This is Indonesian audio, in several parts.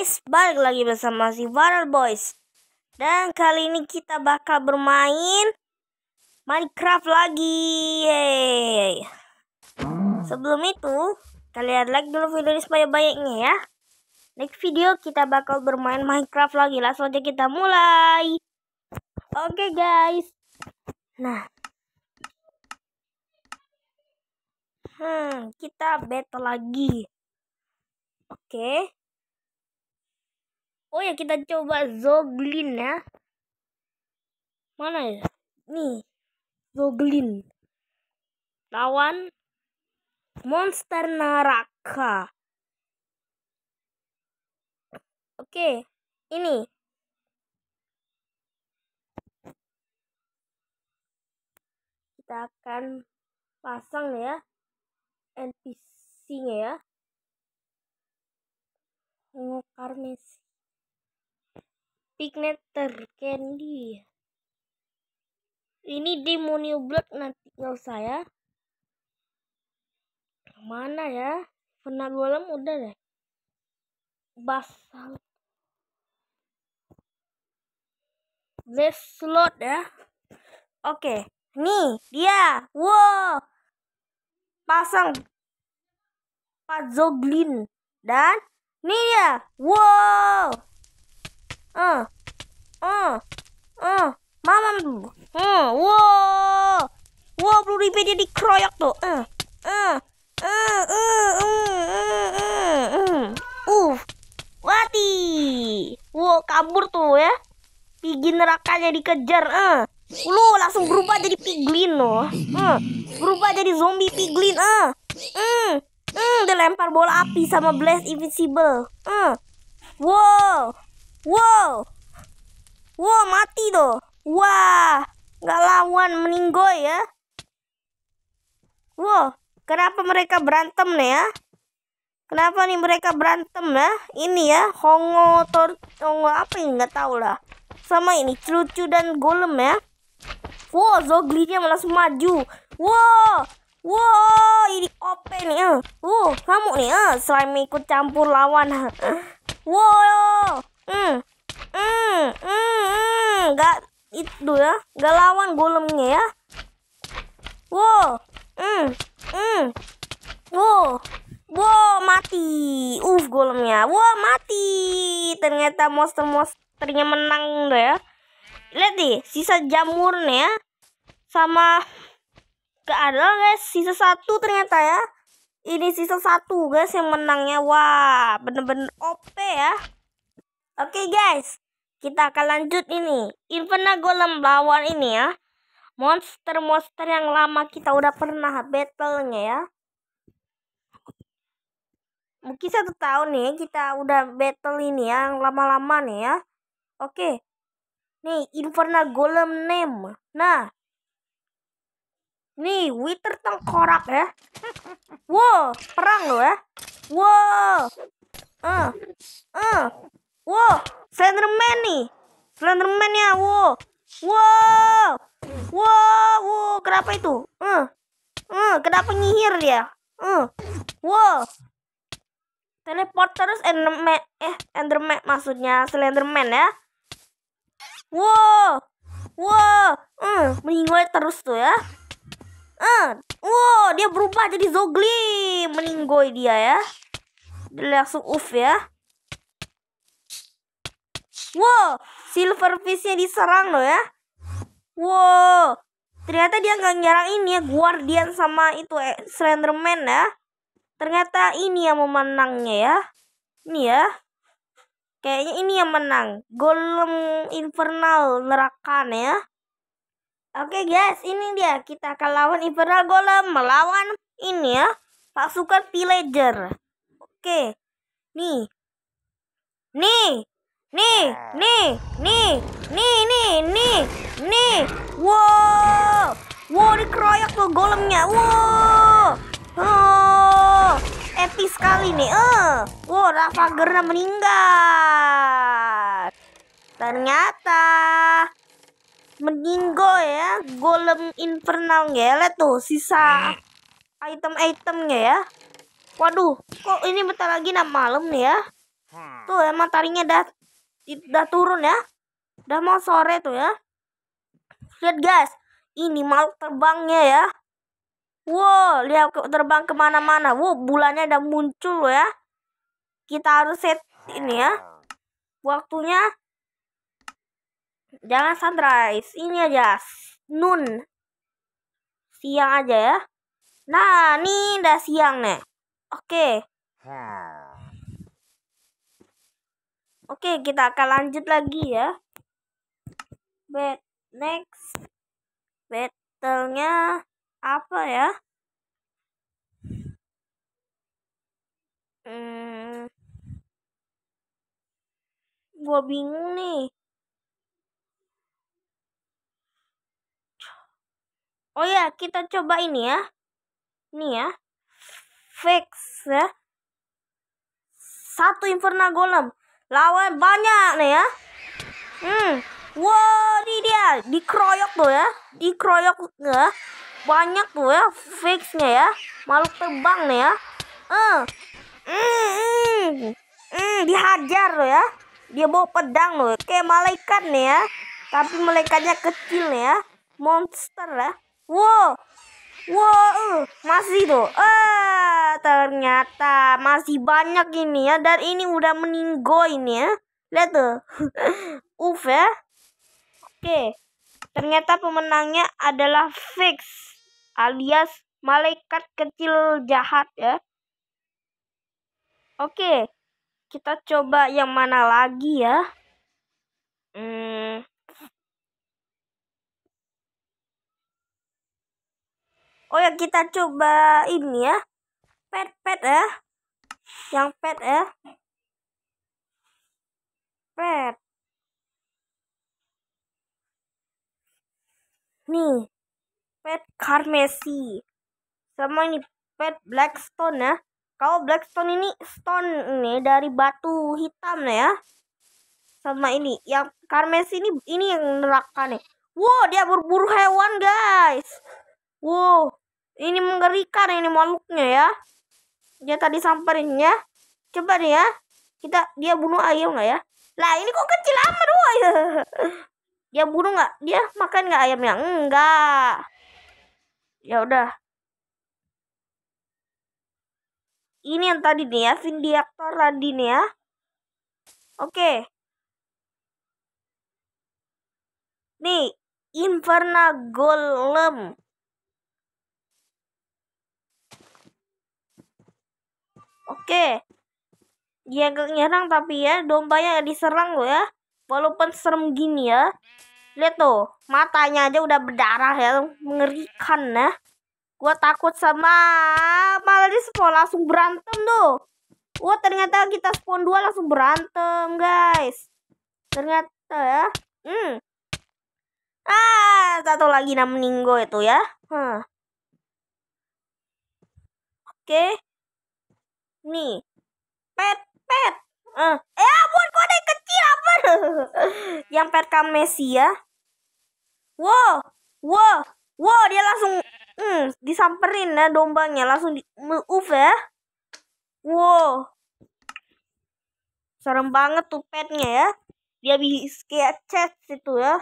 guys, balik lagi bersama si Viral Boys Dan kali ini kita bakal bermain Minecraft lagi Yeay. Sebelum itu, kalian like dulu video ini supaya banyaknya ya Next video kita bakal bermain Minecraft lagi, langsung aja kita mulai Oke okay, guys Nah Hmm, kita battle lagi Oke. Okay. Oh ya kita coba Zoglin ya. Mana ya? Nih. Zoglin. Lawan monster neraka. Oke, ini. Kita akan pasang ya NPC-nya ya. Mengukar mesin. Pigneter Candy. Ini Demonio Blood nanti nggak saya? Mana ya? golem udah deh. Basal. This slot ya. Oke, okay. nih dia. Wow. Pasang Pazoglin dan nih dia. Wow. Uh, ah uh, mama dulu. wow, wow, Blue Ribbon dikeroyok tuh. Eh. Eh. Eh. Uh, uh, uh, uh, uh, uh, uh, uh. Uh, Wow, kabur tuh ya. Pigin nerakanya dikejar. Uh. Lu langsung berubah jadi piglin loh. Uh. Berubah jadi zombie piglin. Uh. Uh. Uh, dilempar bola api sama blast invisible, Uh. Wow, Wow. Wow, mati doh. Wah, nggak lawan meninggoy ya. Wow, kenapa mereka berantem nih ya? Kenapa nih mereka berantem ya? Ini ya, hongo tor hongo apa ini nggak tahu lah. Sama ini celucu dan golem ya. Wow, dia malah semaju. Wow, wow, ini OP nih ya. Wow, kamu nih ya, selain ikut campur lawan. Wow, hmm hmm hmm, mm, nggak itu ya nggak lawan golemnya ya wow hmm hmm wow wow mati uh golemnya wow mati ternyata monster monsternya menang ya lihat deh, sisa jamurnya ya. sama keadaan ada guys sisa satu ternyata ya ini sisa satu guys yang menangnya wah bener-bener OP ya Oke guys, kita akan lanjut ini. Inferna Golem lawan ini ya. Monster-monster yang lama kita udah pernah battle-nya ya. Mungkin satu tahun nih kita udah battle ini ya. Yang lama-lama nih ya. Oke. Nih, Inferna Golem name. Nah. Nih, Wither tengkorak ya. Wow, perang loh ya. Wow. Uh, uh, Wow, Slenderman nih. Slenderman ya, wow. Wow. Wow, wow, kenapa itu? Uh. Uh, kenapa nyihir dia? Uh. Wow. Teleport terus Enderman eh Enderman maksudnya Slenderman ya. Wow. Wow. Uh. meninggoy terus tuh ya. Uh. Wow, dia berubah jadi Zogli. Meninggoy dia ya. Dia langsung uff ya. Wow, silverfishnya diserang loh ya. Wow, ternyata dia nggak nyerang ini ya, Guardian sama itu eh, Slenderman ya. Ternyata ini yang memenangnya ya. Ini ya. Kayaknya ini yang menang. Golem Infernal neraka ya. Oke guys, ini dia. Kita akan lawan Infernal Golem melawan ini ya. Pasukan Villager. Oke. Nih. Nih. Nih, nih, nih, nih, nih, nih, nih. Wow, wow dikeroyok tuh golemnya. Wow, oh, epic sekali nih. Uh, wow Rafa Gerna meninggal. Ternyata meninggal ya golem infernal Lihat tuh sisa item-itemnya ya. Waduh, kok ini bentar lagi nah malam nih ya. Tuh emang tarinya dat udah turun ya udah mau sore tuh ya lihat guys ini mau terbangnya ya wow lihat terbang kemana-mana wow bulannya udah muncul loh ya kita harus set ini ya waktunya jangan sunrise ini aja noon siang aja ya nah ini udah siang nih oke okay. Hmm. Oke, kita akan lanjut lagi ya. Bet next battle-nya apa ya? Hmm. Gua bingung nih. Oh ya, kita coba ini ya. Ini ya. Fix ya. Satu Inferna Golem. Lawan banyak nih ya. Hmm. Wow, ini dia dikeroyok tuh ya. Dikeroyok ya. Banyak tuh ya fixnya ya. Makhluk terbang nih ya. Hmm. Hmm. Hmm, hmm. dihajar tuh ya. Dia bawa pedang loh. Kayak malaikat nih ya. Tapi malaikatnya kecil nih ya. Monster lah, ya. Wow, Wow, masih tuh. Ah, ternyata masih banyak ini ya. Dan ini udah meninggo ini ya. Lihat tuh. Uf ya. Oke. Ternyata pemenangnya adalah Fix alias malaikat kecil jahat ya. Oke. Kita coba yang mana lagi ya? Hmm, Oh ya kita coba ini ya. Pet pet ya. Yang pet ya. Pet. Nih. Pet karmesi. Sama ini pet Blackstone ya. Kalau Blackstone ini stone ini dari batu hitam ya. Sama ini yang karmesi ini ini yang neraka nih. Wow, dia berburu hewan, guys. Wow, ini mengerikan ini makhluknya ya. Dia tadi samperin ya. Coba nih ya. Kita dia bunuh ayam nggak ya? Lah ini kok kecil amat woi. Dia bunuh nggak? Dia makan nggak ayamnya? Enggak. Ya udah. Ini yang tadi nih ya, Vindiator tadi nih ya. Oke. Nih, Inferna Golem. Oke. Dia gak nyerang tapi ya, dombanya diserang loh ya. Walaupun serem gini ya. Lihat tuh, matanya aja udah berdarah ya, mengerikan ya. Gua takut sama malah di spawn langsung berantem tuh. Wah, oh, ternyata kita spawn dua langsung berantem, guys. Ternyata ya. Hmm. Ah, satu lagi nama Ninggo itu ya. Hmm. Oke. Okay nih pet pet uh. eh ampun kok kecil apa yang pet ya wow wow wow dia langsung hmm, disamperin ya dombanya langsung di move ya wow serem banget tuh petnya ya dia bisa kayak chat situ ya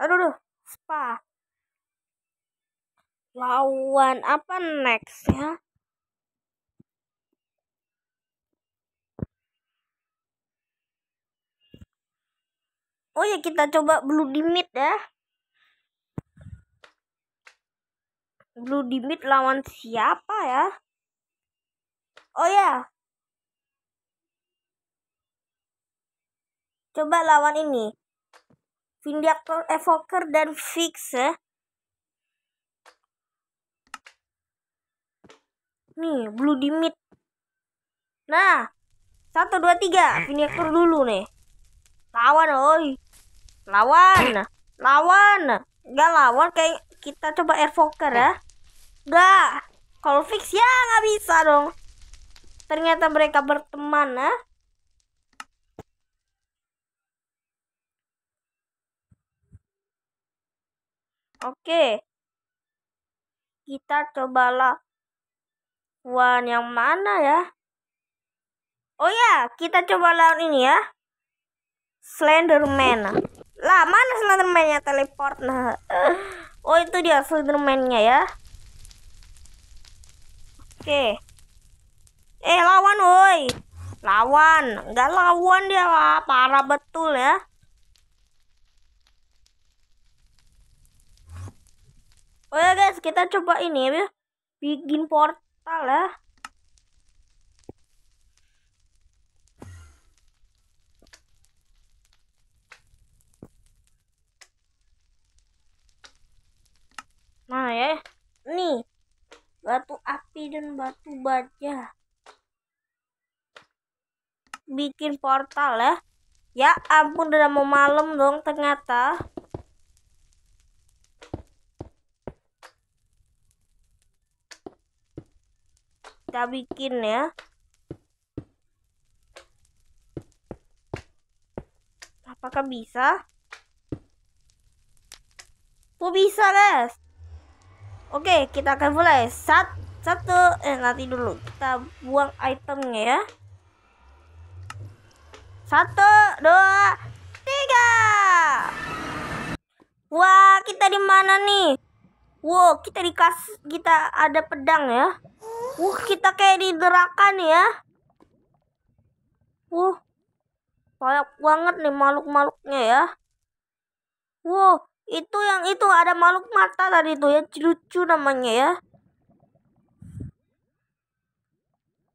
aduh duh spa lawan apa next ya Oh ya kita coba blue dimit ya. Blue dimit lawan siapa ya? Oh ya. Coba lawan ini. Vindictor Evoker dan Fix ya. Nih, blue dimit. Nah, satu dua tiga, Vindictor dulu nih. Lawan oi. Lawan. Lawan. Enggak lawan kayak kita coba air poker ya. Enggak. Kalau fix ya nggak bisa dong. Ternyata mereka berteman ya. Oke. Kita cobalah Wan yang mana ya? Oh ya, kita coba lawan ini ya. Slenderman lah mana Slenderman-nya teleport nah eh. oh itu dia slenderman ya oke okay. eh lawan woi lawan nggak lawan dia lah parah betul ya oh ya guys kita coba ini ya bikin portal ya Mana ya? Nih. Batu api dan batu baja. Bikin portal ya. Ya ampun udah mau malam dong ternyata. Kita bikin ya. Apakah bisa? Kok bisa, Les? Oke, kita akan mulai. Sat, satu, eh nanti dulu. Kita buang itemnya ya. Satu, dua, tiga. Wah, kita di mana nih? Wow, kita di kas kita ada pedang ya. Wuh, kita kayak di neraka nih ya. Wuh, banyak banget nih makhluk-makhluknya ya. Wow, itu yang itu ada makhluk mata tadi itu ya. Lucu namanya ya.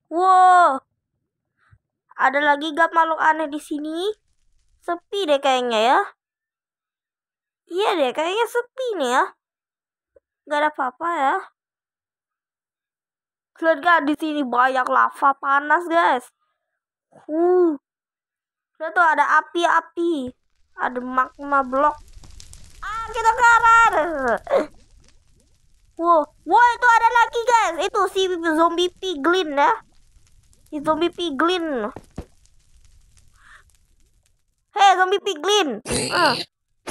Wow. Ada lagi gak makhluk aneh di sini? Sepi deh kayaknya ya. Iya deh, kayaknya sepi nih ya. Gak ada apa-apa ya. Lihat gak di sini banyak lava panas guys. Uh. Lihat tuh ada api-api. Ada magma blok kawan kita karat wow wow itu ada lagi guys itu si zombie piglin ya si zombie piglin hei zombie piglin ah.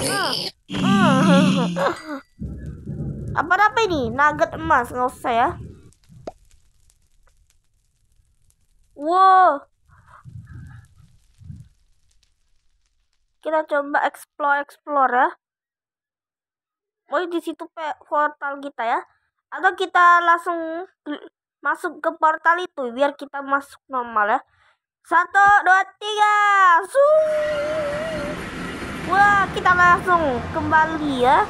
Ah. apa apa ini nugget emas nggak usah ya wow kita coba explore explore ya Oh di situ portal kita ya atau kita langsung masuk ke portal itu biar kita masuk normal ya satu dua tiga su wah kita langsung kembali ya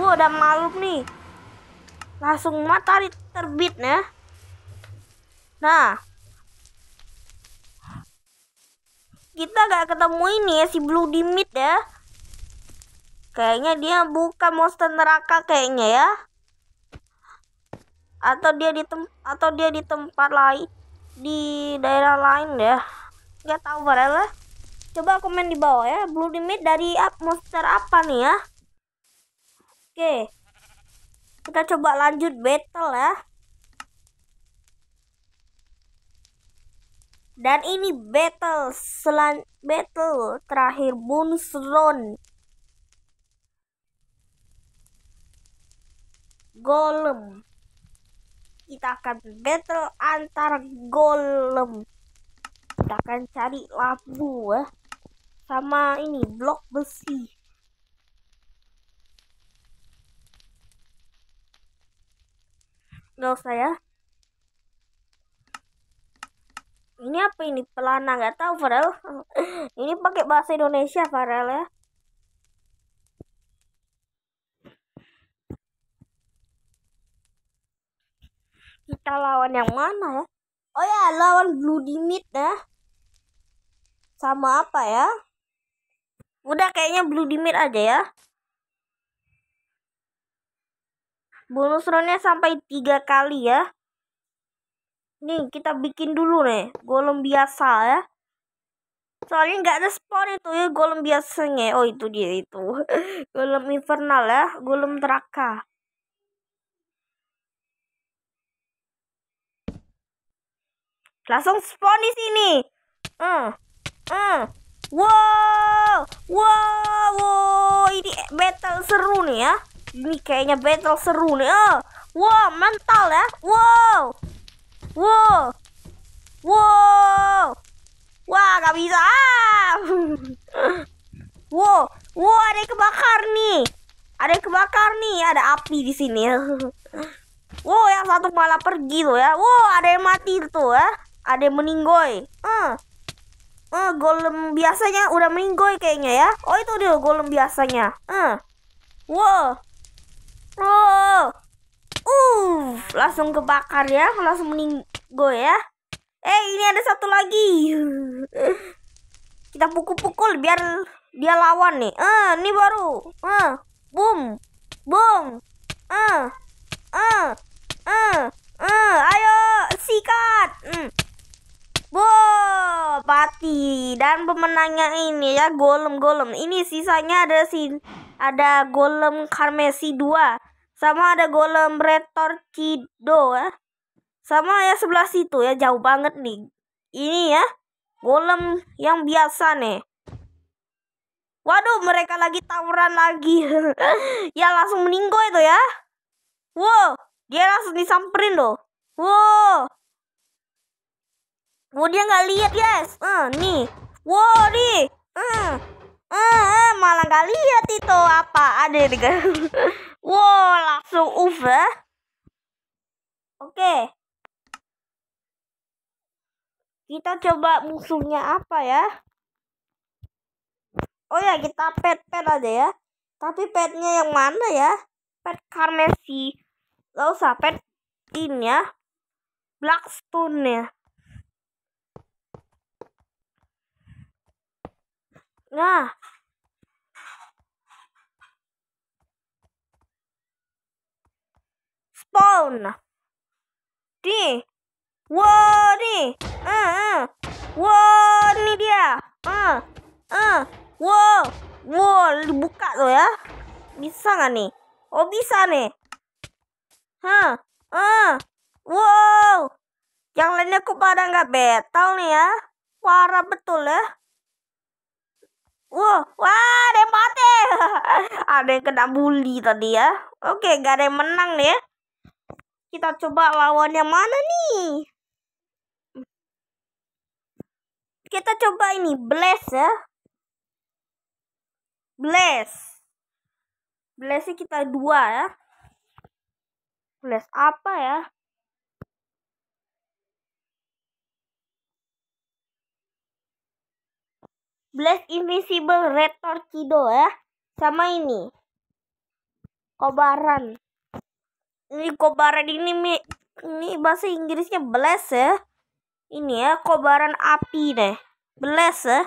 wah udah malam nih langsung matahari terbit ya nah kita gak ketemu ini ya si Blue Dimit ya Kayaknya dia buka monster neraka kayaknya ya. Atau dia di tem atau dia di tempat lain di daerah lain ya. Gak tahu barel. Coba komen di bawah ya, Blue Limit dari up monster apa nih ya? Oke. Kita coba lanjut battle ya. dan ini battle selan battle terakhir bonus round golem kita akan battle antar golem kita akan cari labu, ya sama ini blok besi nggak usah ya ini apa ini pelana nggak tahu Farel ini pakai bahasa Indonesia Farel ya Kita lawan yang mana ya? Oh ya, lawan Blue Dimit ya. Sama apa ya? Udah kayaknya Blue Dimit aja ya. Bonus roundnya sampai tiga kali ya. Nih, kita bikin dulu nih. Golem biasa ya. Soalnya nggak ada spawn itu ya golem biasanya. Oh itu dia itu. golem infernal ya, golem neraka. Langsung spawn di sini. Hmm. Hmm. Wow, wow, wow, ini battle seru nih ya. Ini kayaknya battle seru nih. Oh. Wow, mental ya. Wow. Wow. Wow. Wah, gak bisa. Ah. wow, wow, ada yang kebakar nih. Ada yang kebakar nih, ada api di sini. ya. wow, yang satu malah pergi tuh ya. Wow, ada yang mati tuh ya. Ada yang meninggoy. Uh. Uh, golem biasanya udah meninggoy kayaknya ya. Oh itu dia golem biasanya. Uh. Wow. Wow. Uh, langsung kebakar ya, langsung meninggoy ya. Eh, ini ada satu lagi. Kita pukul-pukul biar dia lawan nih. Eh, ini baru. Eh, uh, boom. Boom. Eh. Uh, eh. Uh, ayo sikat. Hmm mati dan pemenangnya ini ya golem golem ini sisanya ada si ada golem karmesi 2 sama ada golem retor kido ya sama ya sebelah situ ya jauh banget nih ini ya golem yang biasa nih waduh mereka lagi tawuran lagi ya langsung meninggal itu ya wow dia langsung disamperin loh wow Wow, oh, dia nggak lihat guys. Uh, nih. Wow nih. Uh, uh, malah nggak lihat itu apa ada nih guys. wow langsung over, Oke. Okay. Kita coba musuhnya apa ya? Oh ya kita pet pet aja ya. Tapi petnya yang mana ya? Pet karmesi, Gak usah pet ini ya. Blackstone ya. Nah. Spawn. Di. Wow, di. Uh, eh, uh. Eh. Wow, ini dia. Uh, eh, uh. Wow. Wow, dibuka tuh ya. Bisa nggak nih? Oh, bisa nih. Hah. Uh. Wow. Yang lainnya kok pada nggak betal nih ya. Parah betul ya. Wah, wah, ada yang mati. ada yang kena bully tadi ya. Oke, gak ada yang menang nih ya. Kita coba lawan yang mana nih? Kita coba ini, Bless ya. Bless. Bless kita dua ya. Bless apa ya? Blast Invisible Red Torpedo ya. Sama ini. Kobaran. Ini kobaran ini ini bahasa Inggrisnya blast ya. Ini ya kobaran api deh. Blast ya.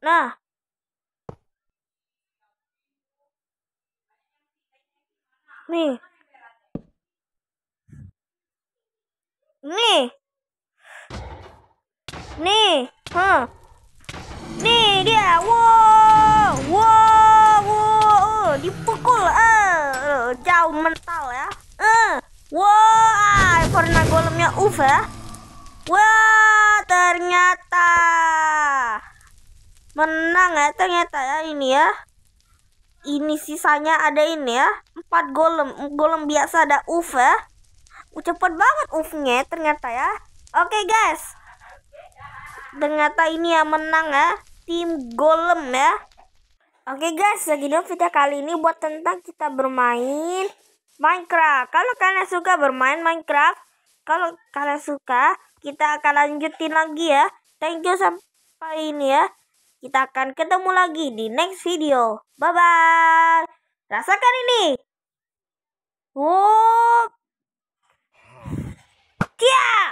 Nah, nih nih Nih, huh. Nih dia. Wow, wow, wow. Uh, dipukul. Uh, uh, jauh mental ya. Uh. Wow, karena ah, golemnya uf ya. Wah, ternyata menang ya ternyata ya ini ya. Ini sisanya ada ini ya. Empat golem, golem biasa ada uf ya. Uh, cepet banget ufnya ternyata ya. Oke okay, guys, ternyata ini yang menang ya tim golem ya Oke guys, segini video kali ini buat tentang kita bermain Minecraft. Kalau kalian suka bermain Minecraft, kalau kalian suka, kita akan lanjutin lagi ya. Thank you sampai ini ya. Kita akan ketemu lagi di next video. Bye-bye. Rasakan ini. Wow. Yeah!